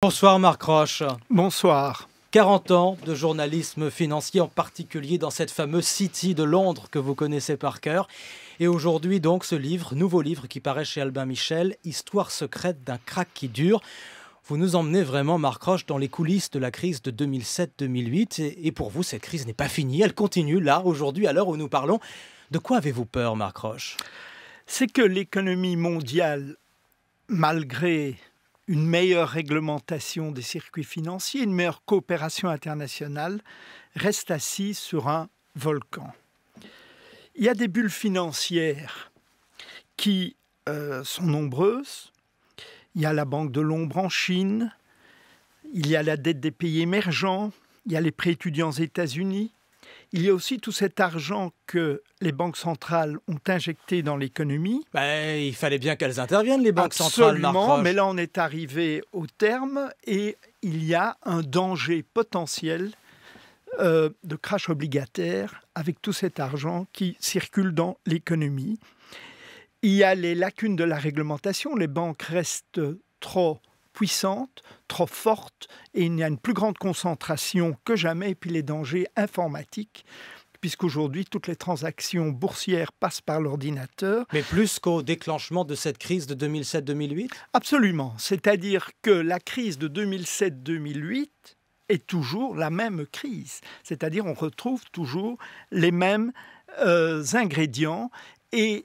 Bonsoir Marc Roche. Bonsoir. 40 ans de journalisme financier, en particulier dans cette fameuse City de Londres que vous connaissez par cœur. Et aujourd'hui donc ce livre, nouveau livre qui paraît chez Albin Michel, Histoire secrète d'un crack qui dure. Vous nous emmenez vraiment, Marc Roche, dans les coulisses de la crise de 2007-2008. Et, et pour vous, cette crise n'est pas finie, elle continue là, aujourd'hui, à l'heure où nous parlons. De quoi avez-vous peur, Marc Roche C'est que l'économie mondiale, malgré une meilleure réglementation des circuits financiers, une meilleure coopération internationale, reste assis sur un volcan. Il y a des bulles financières qui euh, sont nombreuses. Il y a la Banque de l'Ombre en Chine, il y a la dette des pays émergents, il y a les prêts étudiants aux États-Unis, il y a aussi tout cet argent que les banques centrales ont injecté dans l'économie. Ben, il fallait bien qu'elles interviennent, les banques centrales. Absolument, mais là on est arrivé au terme et il y a un danger potentiel euh, de crash obligataire avec tout cet argent qui circule dans l'économie. Il y a les lacunes de la réglementation. Les banques restent trop puissante, trop forte, et il y a une plus grande concentration que jamais, et puis les dangers informatiques puisqu'aujourd'hui, toutes les transactions boursières passent par l'ordinateur. Mais plus qu'au déclenchement de cette crise de 2007-2008 Absolument. C'est-à-dire que la crise de 2007-2008 est toujours la même crise. C'est-à-dire on retrouve toujours les mêmes euh, ingrédients. Et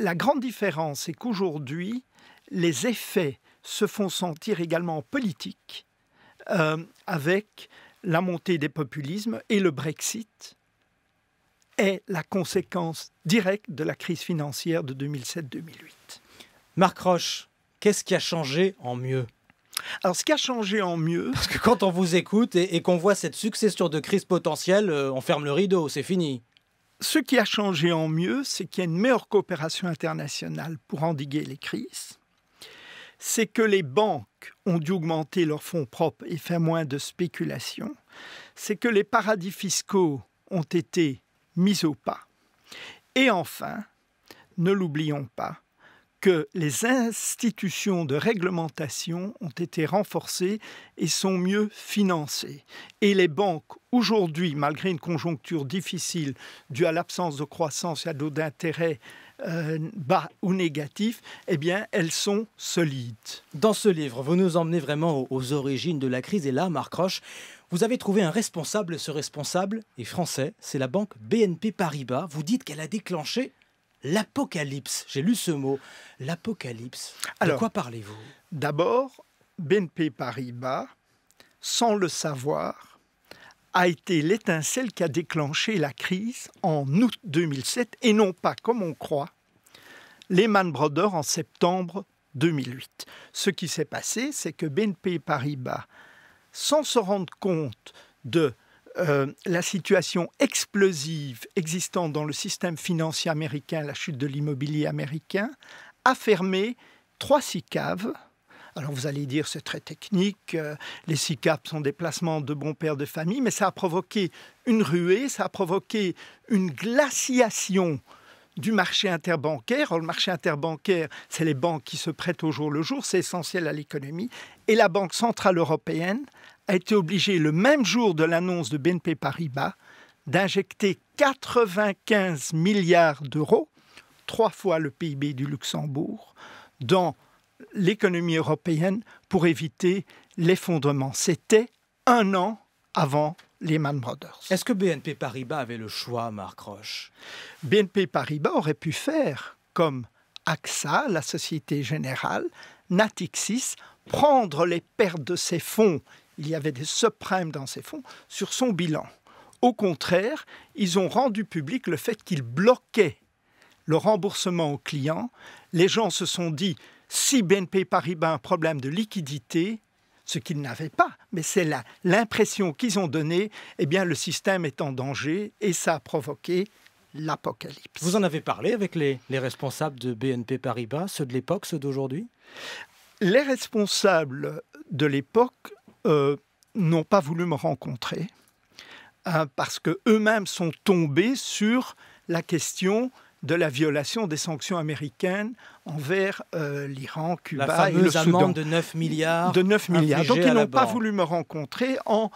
la grande différence, c'est qu'aujourd'hui, les effets se font sentir également en politique euh, avec la montée des populismes et le Brexit est la conséquence directe de la crise financière de 2007-2008. Marc Roche, qu'est-ce qui a changé en mieux alors, ce qui a changé en mieux. Parce que quand on vous écoute et, qu'on voit cette succession de crises potentielles, euh, on ferme le rideau, c'est fini. Ce qui a changé en mieux, c'est qu'il y a une meilleure coopération internationale pour endiguer les crises c'est que les banques ont dû augmenter leurs fonds propres et faire moins de spéculation, c'est que les paradis fiscaux ont été mis au pas. Et enfin, ne l'oublions pas, que les institutions de réglementation ont été renforcées et sont mieux financées. Et les banques, aujourd'hui, malgré une conjoncture difficile due à l'absence de croissance et à taux d'intérêt euh, bas ou négatif, eh bien, elles sont solides. Dans ce livre, vous nous emmenez vraiment aux origines de la crise. Et là, Marc Roche, vous avez trouvé un responsable. Ce responsable est français. C'est la banque BNP Paribas. Vous dites qu'elle a déclenché l'apocalypse. J'ai lu ce mot. L'apocalypse. De quoi parlez-vous D'abord, BNP Paribas, sans le savoir, a été l'étincelle qui a déclenché la crise en août 2007 et non pas, comme on croit, Lehman Brothers en septembre 2008. Ce qui s'est passé, c'est que BNP Paribas, sans se rendre compte de euh, la situation explosive existant dans le système financier américain, la chute de l'immobilier américain, a fermé trois six caves alors vous allez dire c'est très technique, euh, les SICAP sont des placements de bons pères de famille, mais ça a provoqué une ruée, ça a provoqué une glaciation du marché interbancaire. le marché interbancaire, c'est les banques qui se prêtent au jour le jour, c'est essentiel à l'économie. Et la Banque centrale européenne a été obligée, le même jour de l'annonce de BNP Paribas, d'injecter 95 milliards d'euros, trois fois le PIB du Luxembourg, dans l'économie européenne pour éviter l'effondrement. C'était un an avant Lehman Brothers. Est-ce que BNP Paribas avait le choix, Marc Roche BNP Paribas aurait pu faire comme AXA, la Société Générale, Natixis, prendre les pertes de ses fonds, il y avait des subprimes dans ses fonds, sur son bilan. Au contraire, ils ont rendu public le fait qu'ils bloquaient le remboursement aux clients. Les gens se sont dit, si BNP Paribas a un problème de liquidité, ce qu'ils n'avaient pas, mais c'est l'impression qu'ils ont donnée, eh bien le système est en danger et ça a provoqué l'apocalypse. Vous en avez parlé avec les, responsables de BNP Paribas, ceux de l'époque, ceux d'aujourd'hui Les responsables de l'époque euh, n'ont pas voulu me rencontrer hein, parce queux mêmes sont tombés sur la question de la violation des sanctions américaines envers euh, l'Iran, Cuba et le Soudan. de 9 milliards. De 9 milliards. Donc ils n'ont pas voulu me rencontrer en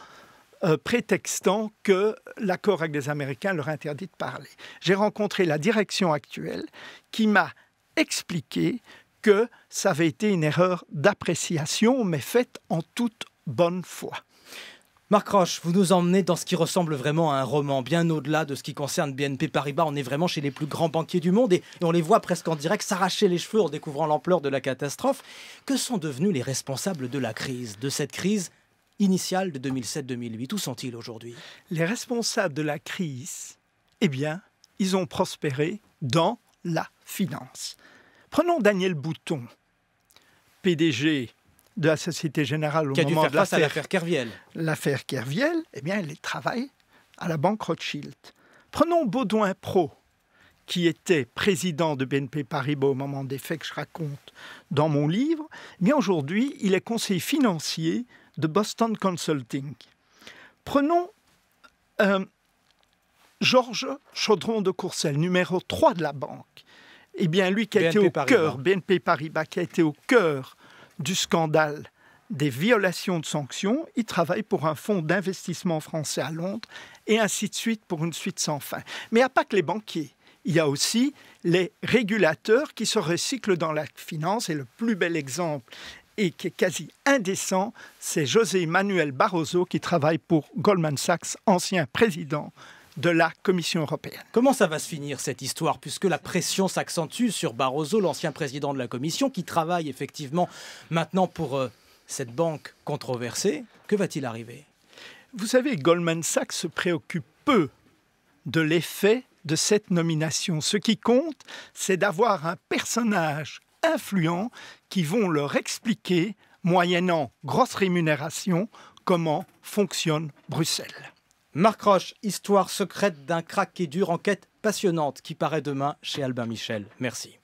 euh, prétextant que l'accord avec les Américains leur interdit de parler. J'ai rencontré la direction actuelle qui m'a expliqué que ça avait été une erreur d'appréciation, mais faite en toute bonne foi. Marc Roche, vous nous emmenez dans ce qui ressemble vraiment à un roman, bien au-delà de ce qui concerne BNP Paribas. On est vraiment chez les plus grands banquiers du monde et, on les voit presque en direct s'arracher les cheveux en découvrant l'ampleur de la catastrophe. Que sont devenus les responsables de la crise, de cette crise initiale de 2007-2008 Où sont-ils aujourd'hui Les responsables de la crise, eh bien, ils ont prospéré dans la finance. Prenons Daniel Bouton, PDG de la Société Générale au qui moment face à l'affaire Kerviel. L'affaire Kerviel, eh bien, elle travaille à la banque Rothschild. Prenons Baudouin Pro, qui était président de BNP Paribas au moment des faits que je raconte dans mon livre. Mais eh aujourd'hui, il est conseiller financier de Boston Consulting. Prenons euh, Georges Chaudron de Courcelles, numéro 3 de la banque. Eh bien, lui qui a été au cœur, BNP Paribas, qui a été au cœur du scandale des violations de sanctions, il travaille pour un fonds d'investissement français à Londres, et ainsi de suite pour une suite sans fin. Mais il n'y a pas que les banquiers. Il y a aussi les régulateurs qui se recyclent dans la finance, et le plus bel exemple et qui est quasi indécent, c'est José Manuel Barroso qui travaille pour Goldman Sachs, ancien président de la Commission européenne. Comment ça va se finir cette histoire puisque la pression s'accentue sur Barroso, l'ancien président de la Commission, qui travaille effectivement maintenant pour euh, cette banque controversée Que va-t-il arriver Vous savez, Goldman Sachs se préoccupe peu de l'effet de cette nomination. Ce qui compte, c'est d'avoir un personnage influent qui vont leur expliquer, moyennant grosse rémunération, comment fonctionne Bruxelles. Marc Roche, Histoire secrète d'un crack et dur, enquête passionnante qui paraît demain chez Albin Michel. Merci.